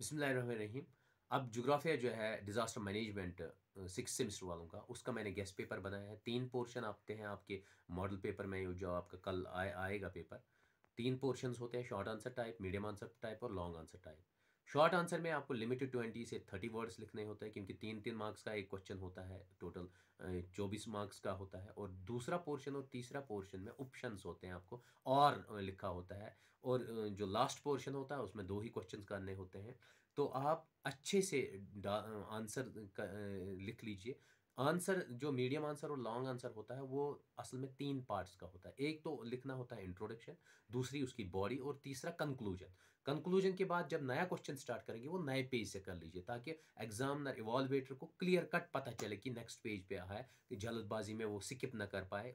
बसमीम अब जोग्राफिया जो है डिज़ास्टर मैनेजमेंट सिक्स सेमिस्टर वालों का उसका मैंने गेस्ट पेपर बनाया है तीन पोर्शन आते हैं आपके मॉडल पेपर में जो आपका कल आए आएगा पेपर तीन पोर्शन होते हैं short answer type medium answer type और long answer type short answer में आपको लिमिटेड ट्वेंटी से थर्टी वर्ड्स लिखने होते हैं क्योंकि तीन तीन मार्क्स का एक क्वेश्चन होता है टोटल चौबीस मार्क्स का होता है और दूसरा पोर्शन और तीसरा पोर्शन में ऑप्शन होते हैं आपको और लिखा होता है और जो लास्ट पोर्शन होता है उसमें दो ही क्वेश्चन करने होते हैं तो आप अच्छे से आंसर लिख लीजिए आंसर जो मीडियम आंसर और लॉन्ग आंसर होता है वो असल में तीन पार्ट्स का होता है एक तो लिखना होता है इंट्रोडक्शन दूसरी उसकी बॉडी और तीसरा कंक्लूजन कंक्लूजन के बाद जब नया क्वेश्चन स्टार्ट करेंगे वो नए पेज से कर लीजिए ताकि एग्जामिनर इवॉल्वेटर को क्लियर कट पता चले कि नेक्स्ट पेज पे आया है कि जल्दबाजी में वो स्किप ना कर पाए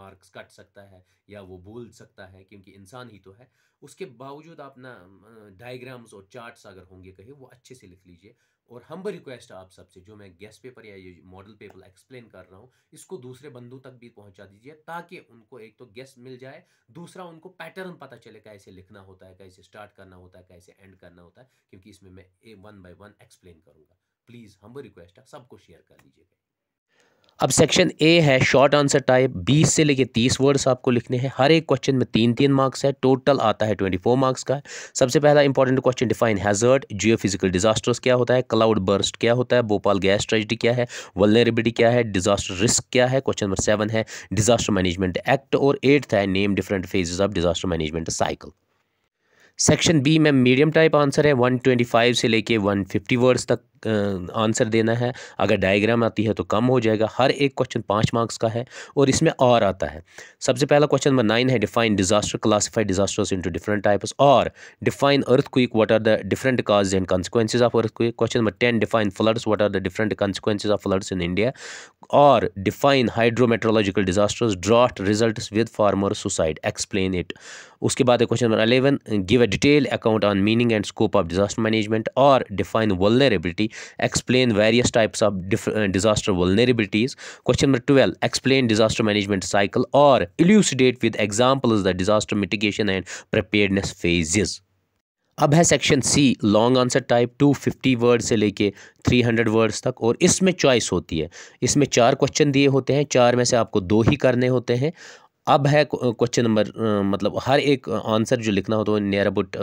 मार्क्स कट सकता है या वो भूल सकता है क्योंकि इंसान ही तो है उसके बावजूद आप ना डायग्राम्स और चार्ट्स अगर होंगे कहीं वो अच्छे से लिख लीजिए और भी रिक्वेस्ट आप सबसे जो मैं गेस्ट पेपर या ये मॉडल पेपर एक्सप्लेन कर रहा हूँ इसको दूसरे बंधु तक भी पहुँचा दीजिए ताकि उनको एक तो गेस्ट मिल जाए दूसरा उनको पैटर्न पता चले कैसे लिखना होता है कैसे स्टार्ट करना करना होता है कैसे एंड करना होता है क्योंकि इसमें मैं ए वन बाई वन एक्सप्लेन करूंगा प्लीज़ हमको रिक्वेस्ट है सबको शेयर कर लीजिएगा अब सेक्शन ए है शॉर्ट आंसर टाइप बीस से लेके तीस वर्ड्स आपको लिखने हैं हर एक क्वेश्चन में तीन तीन मार्क्स है टोटल आता है ट्वेंटी फोर मार्क्स का सबसे पहला important question define hazard geophysical disasters क्या होता है क्लाउड बर्स्ट क्या होता है भोपाल गैस ट्रेजिडी क्या है वलनरेबिलिटी क्या है डिजास्टर रिस्क क्या है क्वेश्चन नंबर सेवन है डिजास्टर मैनेजमेंट एक्ट और एट्थ है name different phases of disaster management cycle section B में मीडियम टाइप आंसर है 125 से लेके 150 वर्ड्स तक आंसर देना है अगर डायग्राम आती है तो कम हो जाएगा हर एक क्वेश्चन पाँच मार्क्स का है और इसमें और आता है सबसे पहला क्वेश्चन नंबर नाइन है define disaster classified disasters into different types और define earthquake what are the different causes and consequences of earthquake question number ten define floods what are the different consequences of floods in India और define hydrometeorological disasters drought result with farmer suicide explain it उसके बाद question number eleven give a detail account on meaning and scope of disaster management और define vulnerability explain various types of disaster vulnerabilities question number 12 explain disaster management cycle or elucidate with examples the disaster mitigation and preparedness phases अब है section C long answer type 250 word से लेके 300 words तक और इसमें choice होती है इसमें चार क्वेश्चन दिए होते हैं चार में से आपको दो ही करने होते हैं अब है क्वेश्चन नंबर मतलब हर एक आंसर जो लिखना हो तो नियर अबाउट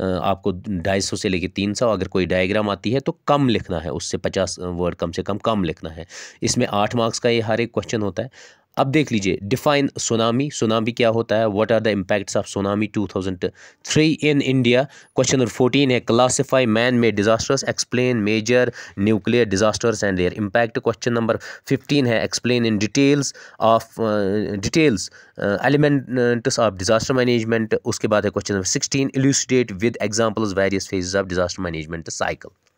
आपको ढाई सौ से लेके तीन सौ अगर कोई डायग्राम आती है तो कम लिखना है उससे पचास वर्ड कम से कम कम लिखना है इसमें आठ मार्क्स का ये हर एक क्वेश्चन होता है अब देख लीजिए डिफाइन सुनामी सुनामी क्या होता है what are the impacts of tsunami 2003 in India question number 14 है classify man made disasters explain major nuclear disasters and their impact question number 15 है explain in details of details elements of disaster management उसके बाद है question number sixteen elucidate with examples various phases of disaster management cycle